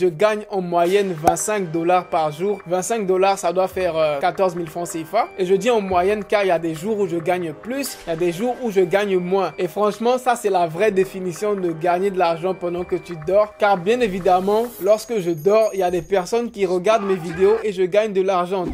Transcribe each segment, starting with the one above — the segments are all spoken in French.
Je gagne en moyenne 25 dollars par jour. 25 dollars, ça doit faire 14 euh, 000 francs CFA. Et je dis en moyenne car il y a des jours où je gagne plus, il y a des jours où je gagne moins. Et franchement, ça c'est la vraie définition de gagner de l'argent pendant que tu dors. Car bien évidemment, lorsque je dors, il y a des personnes qui regardent mes vidéos et je gagne de l'argent.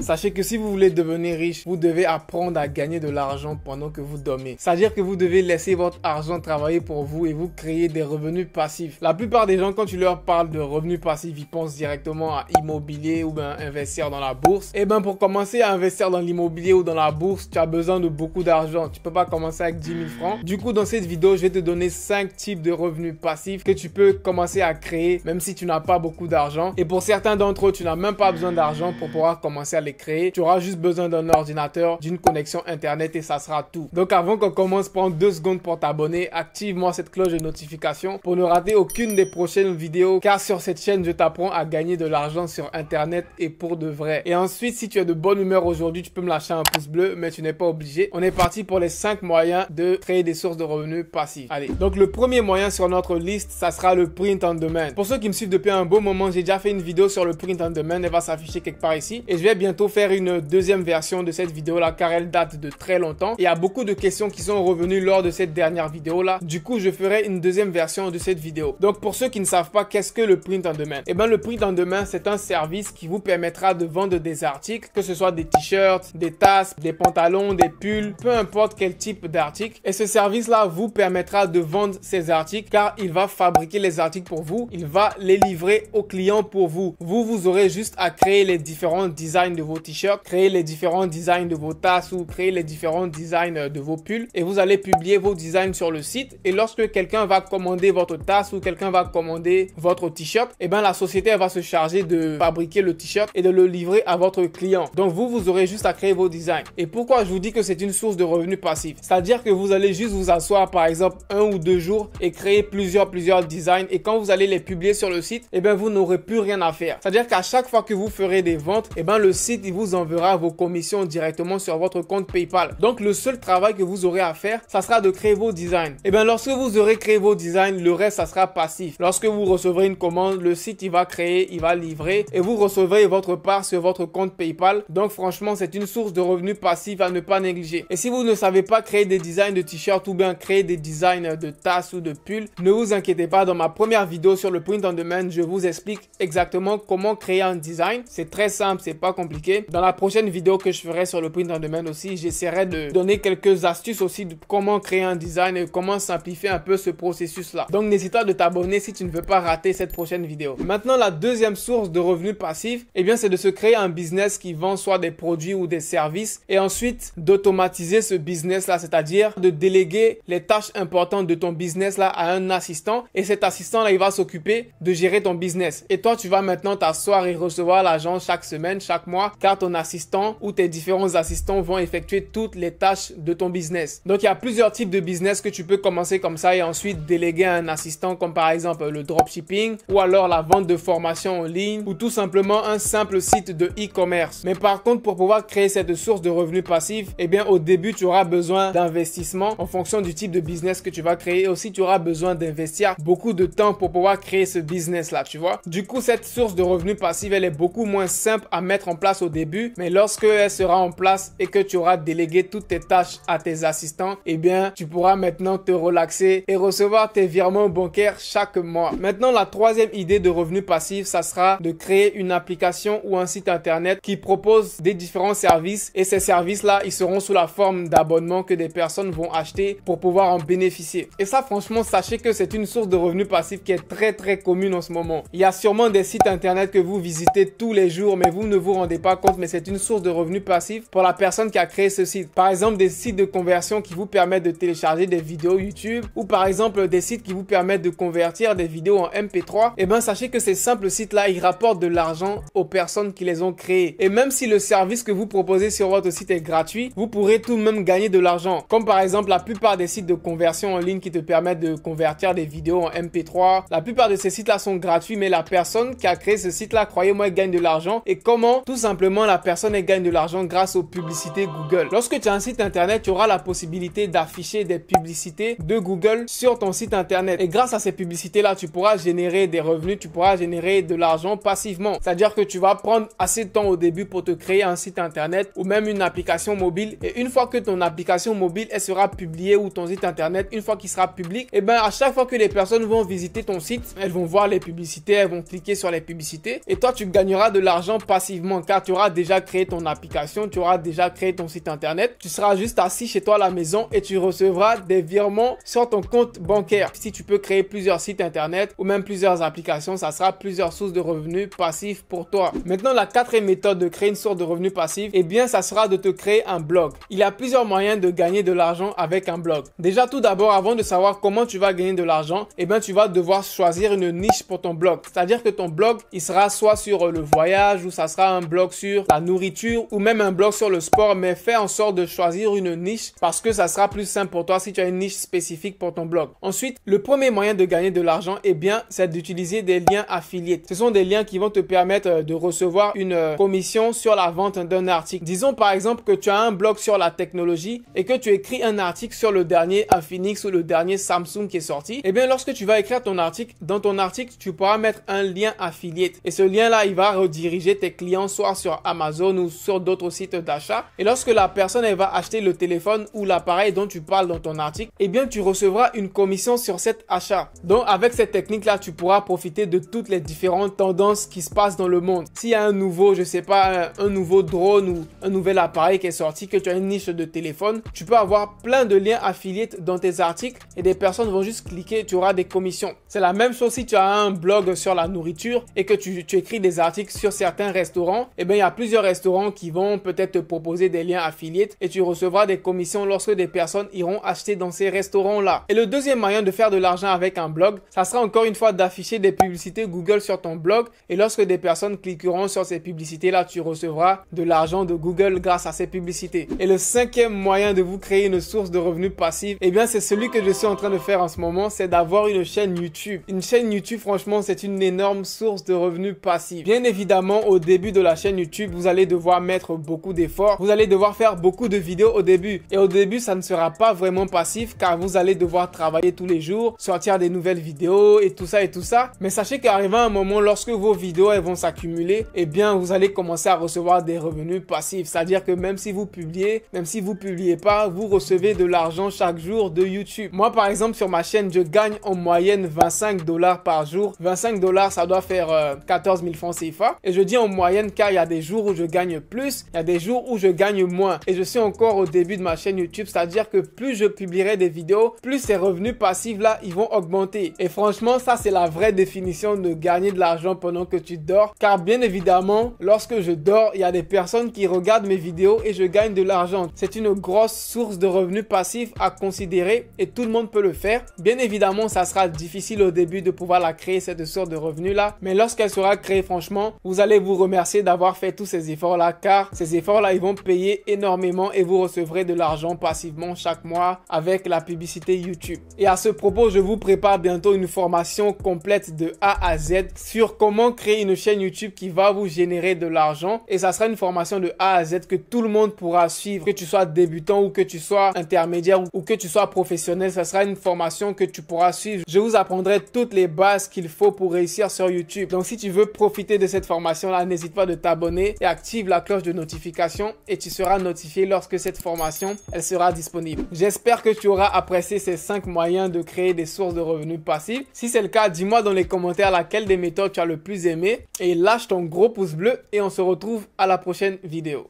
Sachez que si vous voulez devenir riche, vous devez apprendre à gagner de l'argent pendant que vous dormez. C'est-à-dire que vous devez laisser votre argent travailler pour vous et vous créer des revenus passifs. La plupart des gens, quand tu leur parles de revenus passifs, ils pensent directement à immobilier ou bien investir dans la bourse. Et eh bien pour commencer à investir dans l'immobilier ou dans la bourse, tu as besoin de beaucoup d'argent. Tu peux pas commencer avec 10 000 francs. Du coup, dans cette vidéo, je vais te donner 5 types de revenus passifs que tu peux commencer à créer même si tu n'as pas beaucoup d'argent. Et pour certains d'entre eux, tu n'as même pas besoin d'argent pour pouvoir commencer à les créer. Tu auras juste besoin d'un ordinateur, d'une connexion internet et ça sera tout. Donc avant qu'on commence, prends deux secondes pour t'abonner. Active-moi cette cloche de notification pour ne rater aucune des prochaines vidéos car sur cette chaîne, je t'apprends à gagner de l'argent sur internet et pour de vrai. Et ensuite, si tu es de bonne humeur aujourd'hui, tu peux me lâcher un pouce bleu, mais tu n'es pas obligé. On est parti pour les 5 moyens de créer des sources de revenus passifs. Allez, donc le premier moyen sur notre liste, ça sera le print on demand. Pour ceux qui me suivent depuis un beau moment, j'ai déjà fait une vidéo sur le print on demand, elle va s'afficher quelque part ici et je vais bien faire une deuxième version de cette vidéo là car elle date de très longtemps. Il y a beaucoup de questions qui sont revenues lors de cette dernière vidéo là. Du coup, je ferai une deuxième version de cette vidéo. Donc pour ceux qui ne savent pas qu'est-ce que le print en demain, et eh ben le print en demain c'est un service qui vous permettra de vendre des articles, que ce soit des t-shirts, des tasses, des pantalons, des pulls, peu importe quel type d'article. Et ce service là vous permettra de vendre ces articles car il va fabriquer les articles pour vous, il va les livrer aux clients pour vous. Vous vous aurez juste à créer les différents designs de vos t-shirts, créer les différents designs de vos tasses ou créer les différents designs euh, de vos pulls et vous allez publier vos designs sur le site et lorsque quelqu'un va commander votre tasse ou quelqu'un va commander votre t-shirt, et eh bien la société va se charger de fabriquer le t-shirt et de le livrer à votre client. Donc vous, vous aurez juste à créer vos designs. Et pourquoi je vous dis que c'est une source de revenus passifs C'est-à-dire que vous allez juste vous asseoir par exemple un ou deux jours et créer plusieurs plusieurs designs et quand vous allez les publier sur le site, et eh ben bien vous n'aurez plus rien à faire. C'est-à-dire qu'à chaque fois que vous ferez des ventes, et eh ben le site il vous enverra vos commissions directement sur votre compte PayPal. Donc le seul travail que vous aurez à faire, ça sera de créer vos designs. Et eh bien lorsque vous aurez créé vos designs, le reste, ça sera passif. Lorsque vous recevrez une commande, le site, il va créer, il va livrer et vous recevrez votre part sur votre compte PayPal. Donc franchement, c'est une source de revenus passif à ne pas négliger. Et si vous ne savez pas créer des designs de t-shirts ou bien créer des designs de tasses ou de pulls, ne vous inquiétez pas, dans ma première vidéo sur le print on demand, je vous explique exactement comment créer un design. C'est très simple, c'est pas compliqué. Dans la prochaine vidéo que je ferai sur le print on demand aussi, j'essaierai de donner quelques astuces aussi de comment créer un design et comment simplifier un peu ce processus-là. Donc n'hésite pas de t'abonner si tu ne veux pas rater cette prochaine vidéo. Maintenant, la deuxième source de revenus passifs, eh bien, c'est de se créer un business qui vend soit des produits ou des services et ensuite d'automatiser ce business-là, c'est-à-dire de déléguer les tâches importantes de ton business-là à un assistant et cet assistant-là, il va s'occuper de gérer ton business. Et toi, tu vas maintenant t'asseoir et recevoir l'argent chaque semaine, chaque mois car, ton assistant ou tes différents assistants vont effectuer toutes les tâches de ton business. Donc il y a plusieurs types de business que tu peux commencer comme ça et ensuite déléguer à un assistant comme par exemple le dropshipping ou alors la vente de formation en ligne ou tout simplement un simple site de e-commerce. Mais par contre pour pouvoir créer cette source de revenus passifs, eh bien au début tu auras besoin d'investissement en fonction du type de business que tu vas créer aussi tu auras besoin d'investir beaucoup de temps pour pouvoir créer ce business là, tu vois. Du coup cette source de revenus passifs elle est beaucoup moins simple à mettre en place au début, mais lorsque elle sera en place et que tu auras délégué toutes tes tâches à tes assistants, eh bien, tu pourras maintenant te relaxer et recevoir tes virements bancaires chaque mois. Maintenant, la troisième idée de revenu passif, ça sera de créer une application ou un site internet qui propose des différents services et ces services-là, ils seront sous la forme d'abonnements que des personnes vont acheter pour pouvoir en bénéficier. Et ça, franchement, sachez que c'est une source de revenu passif qui est très très commune en ce moment. Il y a sûrement des sites internet que vous visitez tous les jours, mais vous ne vous rendez pas compte, mais c'est une source de revenus passifs pour la personne qui a créé ce site. Par exemple, des sites de conversion qui vous permettent de télécharger des vidéos YouTube ou par exemple des sites qui vous permettent de convertir des vidéos en MP3. Et eh ben sachez que ces simples sites-là, ils rapportent de l'argent aux personnes qui les ont créés. Et même si le service que vous proposez sur votre site est gratuit, vous pourrez tout de même gagner de l'argent. Comme par exemple la plupart des sites de conversion en ligne qui te permettent de convertir des vidéos en MP3. La plupart de ces sites-là sont gratuits, mais la personne qui a créé ce site-là, croyez-moi, gagne de l'argent. Et comment Tout simplement simplement la personne gagne de l'argent grâce aux publicités Google. Lorsque tu as un site internet, tu auras la possibilité d'afficher des publicités de Google sur ton site internet. Et grâce à ces publicités-là, tu pourras générer des revenus, tu pourras générer de l'argent passivement. C'est-à-dire que tu vas prendre assez de temps au début pour te créer un site internet ou même une application mobile. Et une fois que ton application mobile, elle sera publiée ou ton site internet, une fois qu'il sera public, et eh ben à chaque fois que les personnes vont visiter ton site, elles vont voir les publicités, elles vont cliquer sur les publicités. Et toi, tu gagneras de l'argent passivement car tu auras déjà créé ton application, tu auras déjà créé ton site internet. Tu seras juste assis chez toi à la maison et tu recevras des virements sur ton compte bancaire. Si tu peux créer plusieurs sites internet ou même plusieurs applications, ça sera plusieurs sources de revenus passifs pour toi. Maintenant, la quatrième méthode de créer une source de revenus passifs, eh bien, ça sera de te créer un blog. Il y a plusieurs moyens de gagner de l'argent avec un blog. Déjà, tout d'abord, avant de savoir comment tu vas gagner de l'argent, eh bien, tu vas devoir choisir une niche pour ton blog. C'est-à-dire que ton blog, il sera soit sur le voyage ou ça sera un blog sur la nourriture ou même un blog sur le sport, mais fais en sorte de choisir une niche parce que ça sera plus simple pour toi si tu as une niche spécifique pour ton blog. Ensuite, le premier moyen de gagner de l'argent, et eh bien, c'est d'utiliser des liens affiliés. Ce sont des liens qui vont te permettre euh, de recevoir une euh, commission sur la vente d'un article. Disons par exemple que tu as un blog sur la technologie et que tu écris un article sur le dernier Infinix ou le dernier Samsung qui est sorti. et eh bien, lorsque tu vas écrire ton article, dans ton article, tu pourras mettre un lien affilié. Et ce lien-là, il va rediriger tes clients soit sur Amazon ou sur d'autres sites d'achat. Et lorsque la personne elle va acheter le téléphone ou l'appareil dont tu parles dans ton article, eh bien tu recevras une commission sur cet achat. Donc avec cette technique là, tu pourras profiter de toutes les différentes tendances qui se passent dans le monde. S'il y a un nouveau, je sais pas, un nouveau drone ou un nouvel appareil qui est sorti, que tu as une niche de téléphone, tu peux avoir plein de liens affiliés dans tes articles et des personnes vont juste cliquer, tu auras des commissions. C'est la même chose si tu as un blog sur la nourriture et que tu, écris des articles sur certains restaurants, et eh bien bien, il y a plusieurs restaurants qui vont peut-être te proposer des liens affiliés et tu recevras des commissions lorsque des personnes iront acheter dans ces restaurants-là. Et le deuxième moyen de faire de l'argent avec un blog, ça sera encore une fois d'afficher des publicités Google sur ton blog et lorsque des personnes cliqueront sur ces publicités-là, tu recevras de l'argent de Google grâce à ces publicités. Et le cinquième moyen de vous créer une source de revenus passifs eh bien, c'est celui que je suis en train de faire en ce moment, c'est d'avoir une chaîne YouTube. Une chaîne YouTube, franchement, c'est une énorme source de revenus passifs. Bien évidemment, au début de la chaîne vous allez devoir mettre beaucoup d'efforts, vous allez devoir faire beaucoup de vidéos au début. Et au début, ça ne sera pas vraiment passif car vous allez devoir travailler tous les jours, sortir des nouvelles vidéos et tout ça et tout ça. Mais sachez qu'arrivé un moment, lorsque vos vidéos elles vont s'accumuler, et eh bien, vous allez commencer à recevoir des revenus passifs. C'est-à-dire que même si vous publiez, même si vous publiez pas, vous recevez de l'argent chaque jour de YouTube. Moi, par exemple, sur ma chaîne, je gagne en moyenne 25 dollars par jour. 25 dollars, ça doit faire 14 euh, 000 francs CFA. Et je dis en moyenne car il y a des jours où je gagne plus, il y a des jours où je gagne moins. Et je suis encore au début de ma chaîne YouTube, c'est-à-dire que plus je publierai des vidéos, plus ces revenus passifs là, ils vont augmenter. Et franchement, ça c'est la vraie définition de gagner de l'argent pendant que tu dors. Car bien évidemment, lorsque je dors, il y a des personnes qui regardent mes vidéos et je gagne de l'argent. C'est une grosse source de revenus passifs à considérer et tout le monde peut le faire. Bien évidemment, ça sera difficile au début de pouvoir la créer, cette sorte de revenus là. Mais lorsqu'elle sera créée, franchement, vous allez vous remercier d'avoir fait tous ces efforts-là car ces efforts-là, ils vont payer énormément et vous recevrez de l'argent passivement chaque mois avec la publicité YouTube. Et à ce propos, je vous prépare bientôt une formation complète de A à Z sur comment créer une chaîne YouTube qui va vous générer de l'argent et ça sera une formation de A à Z que tout le monde pourra suivre, que tu sois débutant ou que tu sois intermédiaire ou que tu sois professionnel, ça sera une formation que tu pourras suivre. Je vous apprendrai toutes les bases qu'il faut pour réussir sur YouTube. Donc si tu veux profiter de cette formation là, n'hésite pas de t'abonner et active la cloche de notification et tu seras notifié lorsque cette formation elle sera disponible. J'espère que tu auras apprécié ces 5 moyens de créer des sources de revenus passifs. Si c'est le cas, dis-moi dans les commentaires laquelle des méthodes tu as le plus aimé et lâche ton gros pouce bleu et on se retrouve à la prochaine vidéo.